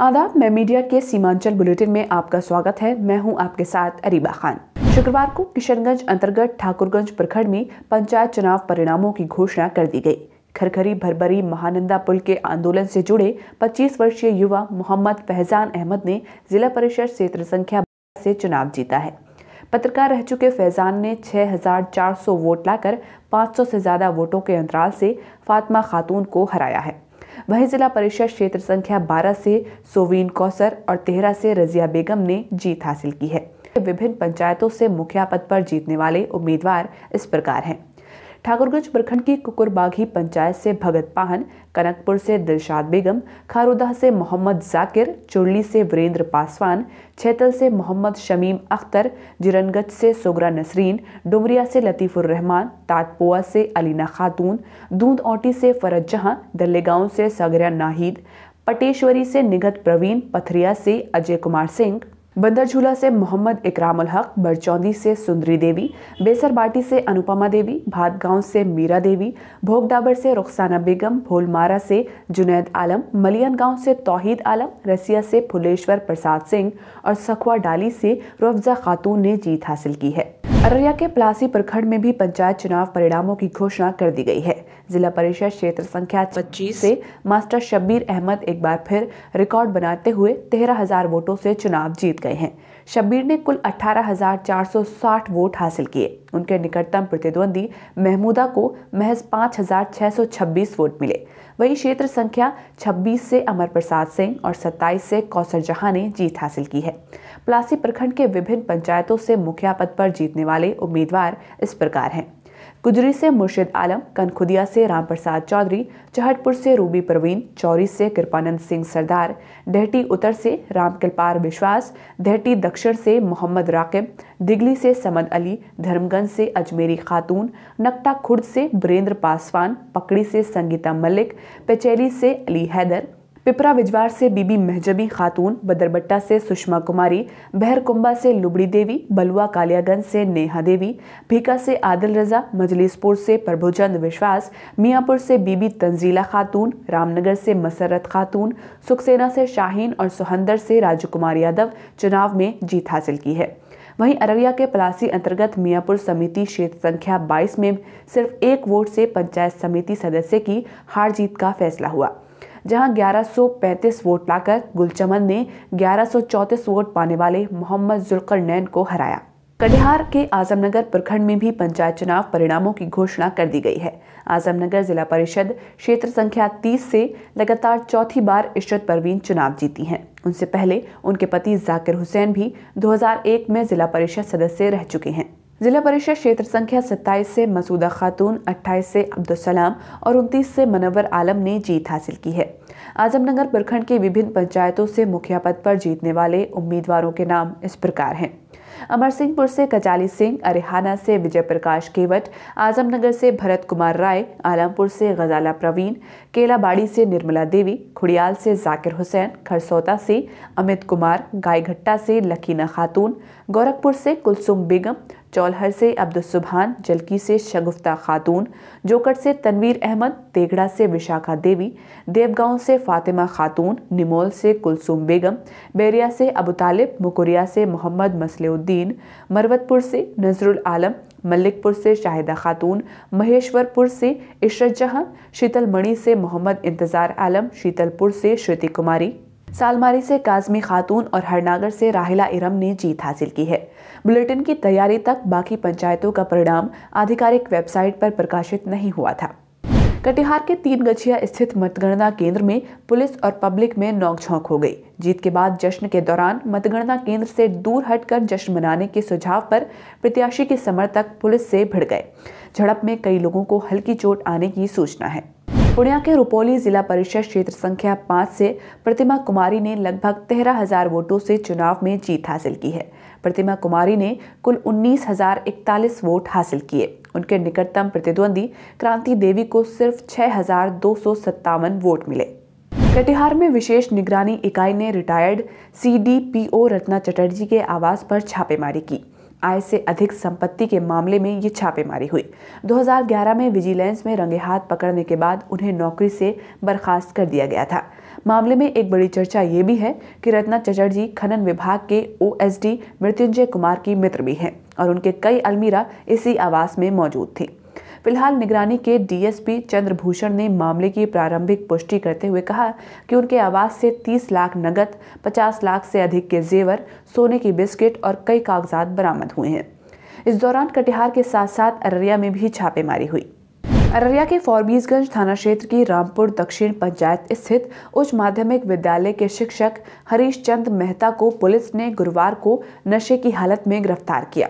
आदाब मैं मीडिया के सीमांचल बुलेटिन में आपका स्वागत है मैं हूं आपके साथ अरीबा खान शुक्रवार को किशनगंज अंतर्गत ठाकुरगंज प्रखंड में पंचायत चुनाव परिणामों की घोषणा कर दी गई खरखरी भरबरी महानंदा पुल के आंदोलन से जुड़े 25 वर्षीय युवा मोहम्मद फैजान अहमद ने जिला परिषद क्षेत्र संख्या से चुनाव जीता है पत्रकार रह चुके फैजान ने 6,400 वोट लाकर 500 से ज़्यादा वोटों के अंतराल से फातिमा खातून को हराया है वहीं जिला परिषद क्षेत्र संख्या 12 से सोवीन कौसर और 13 से रजिया बेगम ने जीत हासिल की है विभिन्न पंचायतों से मुखिया पद पर जीतने वाले उम्मीदवार इस प्रकार हैं ठाकुरगंज प्रखंड की कुकुरबाघी पंचायत से भगत पाहन कनकपुर से दिलशाद बेगम खारुदा से मोहम्मद जाकिर चुरली से वीरेंद्र पासवान छैतल से मोहम्मद शमीम अख्तर जिरनगंज से सोगरा नसरीन डुमरिया से लतीफ़ुर रहमान तातपोआ से अलीना खातून दूध ओटी से फरज जहां दल्लेगांव से सगरा नाहिद पटेश्वरी से निगत प्रवीण पथरिया से अजय कुमार सिंह बंदरझूला से मोहम्मद इकराम हक बरचौंदी से सुंदरी देवी बेसरबाटी से अनुपमा देवी भातगांव से मीरा देवी भोगडाबर से रुखसाना बेगम भोलमारा से जुनैद आलम मलियन गांव से तोहिद आलम रसिया से फुलेश्वर प्रसाद सिंह और सखुआ डाली से रोफजा खातून ने जीत हासिल की है अररिया के प्लासी प्रखंड में भी पंचायत चुनाव परिणामों की घोषणा कर दी गई है जिला परिषद क्षेत्र संख्या पच्चीस से मास्टर शब्बीर अहमद एक बार फिर रिकॉर्ड बनाते हुए तेरह हजार वोटों से चुनाव जीत गए हैं शब्बीर ने कुल 18,460 वोट हासिल किए उनके निकटतम प्रतिद्वंदी महमूदा को महज 5,626 वोट मिले वही क्षेत्र संख्या 26 से अमर प्रसाद सिंह और 27 से कौसर जहां ने जीत हासिल की है प्लासी प्रखंड के विभिन्न पंचायतों से मुखिया पद पर जीतने वाले उम्मीदवार इस प्रकार हैं गुजरी से मुर्शिद आलम कनखुदिया से राम प्रसाद चौधरी चहटपुर से रूबी प्रवीण चौरी से कृपानंद सिंह सरदार डेहटी उत्तर से राम विश्वास डेहटी दक्षिण से मोहम्मद राकिब दिगली से समद अली धर्मगंज से अजमेरी खातून नकटा खुर्द से बीरेंद्र पासवान पकड़ी से संगीता मलिक पेचैली से अली हैदर पिपरा बिजवार से बीबी महजबी खातून बदरबट्टा से सुषमा कुमारी बहरकुंबा से लुबड़ी देवी बलुआ कालियागंज से नेहा देवी भीका से आदिल रजा मजलिसपुर से प्रभुचंद विश्वास मियाँपुर से बीबी तंजीला खातून रामनगर से मसरत खातून सुखसेना से शाहीन और सुहंदर से राजकुमार यादव चुनाव में जीत हासिल की है वहीं अररिया के पलासी अंतर्गत मियापुर समिति क्षेत्र संख्या 22 में सिर्फ एक वोट से पंचायत समिति सदस्य की हार जीत का फैसला हुआ जहां 1135 वोट पाकर गुलचमन ने 1134 वोट पाने वाले मोहम्मद जुल्कर नैन को हराया कटिहार के आजमनगर प्रखंड में भी पंचायत चुनाव परिणामों की घोषणा कर दी गई है आजमनगर जिला परिषद क्षेत्र संख्या 30 से लगातार चौथी बार इशरत परवीन चुनाव जीती हैं उनसे पहले उनके पति जाकिर हुसैन भी 2001 में जिला परिषद सदस्य रह चुके हैं ज़िला परिषद क्षेत्र संख्या सत्ताईस से मसूदा खातून अट्ठाईस से अब्दुलसलाम और उनतीस से मनवर आलम ने जीत हासिल की है आजमनगर प्रखंड की विभिन्न पंचायतों से मुखिया पद पर जीतने वाले उम्मीदवारों के नाम इस प्रकार हैं अमर सिंहपुर से कचाली सिंह अरिहाना से विजय प्रकाश केवट आजमनगर से भरत कुमार राय आलमपुर से गजाला प्रवीण केलाबाड़ी से निर्मला देवी खुड़ियाल से जाकिर हुसैन खरसौता से अमित कुमार गायघट्टा से लकीना खातून गोरखपुर से कुलसुम बेगम चौलहर से अब्दुलसुबहान जलकी से शगुफ्ता खातून जोकट से तनवीर अहमद देगड़ा से विशाखा देवी देवगांव से फातिमा खातून निमोल से कुलसुम बेगम बैरिया से अबू तालिब मुकुरिया से मोहम्मद मसलेउद्दीन मरवतपुर से नजरुल आलम मलिकपुर से शाहिदा खातून महेश्वरपुर से इशरत जहां शीतलमणि से मोहम्मद इंतज़ार आलम शीतलपुर से श्रुति कुमारी सालमारी से काजमी खातून और हरनागर से राहिला इरम ने जीत हासिल की है बुलेटिन की तैयारी तक बाकी पंचायतों का परिणाम आधिकारिक वेबसाइट पर प्रकाशित नहीं हुआ था कटिहार के तीन गछिया स्थित मतगणना केंद्र में पुलिस और पब्लिक में नोकझोंक हो गई जीत के बाद जश्न के दौरान मतगणना केंद्र से दूर हटकर जश्न मनाने के सुझाव पर प्रत्याशी के समर्थक पुलिस से भिड़ गए झड़प में कई लोगों को हल्की चोट आने की सूचना है पूर्णिया के रुपोली जिला परिषद क्षेत्र संख्या पाँच से प्रतिमा कुमारी ने लगभग तेरह हजार वोटों से चुनाव में जीत हासिल की है प्रतिमा कुमारी ने कुल उन्नीस हजार इकतालीस वोट हासिल किए उनके निकटतम प्रतिद्वंदी क्रांति देवी को सिर्फ छह हजार दो सौ सत्तावन वोट मिले कटिहार में विशेष निगरानी इकाई ने रिटायर्ड सीडीपीओ रत्ना चटर्जी के आवास पर छापेमारी की आय से अधिक संपत्ति के मामले में ये छापेमारी हुई 2011 में विजिलेंस में रंगे हाथ पकड़ने के बाद उन्हें नौकरी से बर्खास्त कर दिया गया था मामले में एक बड़ी चर्चा ये भी है कि रत्ना चटर्जी खनन विभाग के ओ मृत्युंजय कुमार की मित्र भी हैं और उनके कई अलमीरा इसी आवास में मौजूद थी फिलहाल निगरानी के डीएसपी चंद्रभूषण ने मामले की प्रारंभिक पुष्टि करते हुए कहा कि उनके आवास से 30 लाख नगद 50 लाख से अधिक के जेवर सोने की बिस्किट और कई कागजात बरामद हुए हैं इस दौरान कटिहार के साथ साथ अररिया में भी छापेमारी हुई अररिया के फॉरबीसगंज थाना क्षेत्र की रामपुर दक्षिण पंचायत स्थित उच्च माध्यमिक विद्यालय के शिक्षक हरीश चंद मेहता को पुलिस ने गुरुवार को नशे की हालत में गिरफ्तार किया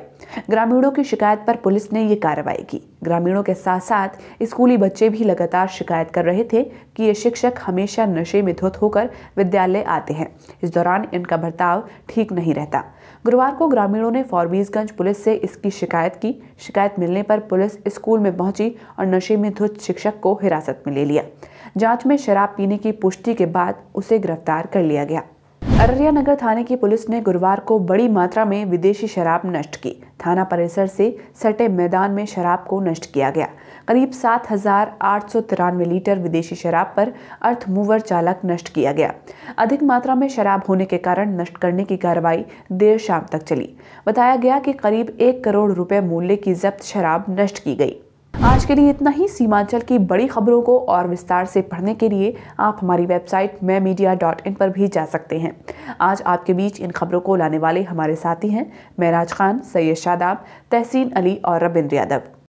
ग्रामीणों की शिकायत पर पुलिस ने ये कार्रवाई की ग्रामीणों के साथ साथ स्कूली बच्चे भी लगातार शिकायत कर रहे थे कि ये शिक्षक हमेशा नशे में धुत होकर विद्यालय आते हैं इस दौरान इनका बर्ताव ठीक नहीं रहता गुरुवार को ग्रामीणों ने फॉरबीसगंज पुलिस से इसकी शिकायत की शिकायत मिलने पर पुलिस स्कूल में पहुंची और नशे में धुत शिक्षक को हिरासत में ले लिया जांच में शराब पीने की पुष्टि के बाद उसे गिरफ्तार कर लिया गया अररिया नगर थाने की पुलिस ने गुरुवार को बड़ी मात्रा में विदेशी शराब नष्ट की थाना परिसर से सटे मैदान में शराब को नष्ट किया गया करीब सात हजार आठ सौ तिरानवे लीटर विदेशी शराब पर अर्थ मूवर चालक नष्ट किया गया अधिक मात्रा में शराब होने के कारण नष्ट करने की कार्रवाई देर शाम तक चली बताया गया कि करीब एक करोड़ रुपए मूल्य की जब्त शराब नष्ट की गई आज के लिए इतना ही सीमांचल की बड़ी खबरों को और विस्तार से पढ़ने के लिए आप हमारी website my media dot in पर भी जा सकते हैं आज आपके बीच इन खबरों को लाने वाले हमारे साथी हैं महराज खान सैयद शादाब तहसीन अली और रबिंद्र यादव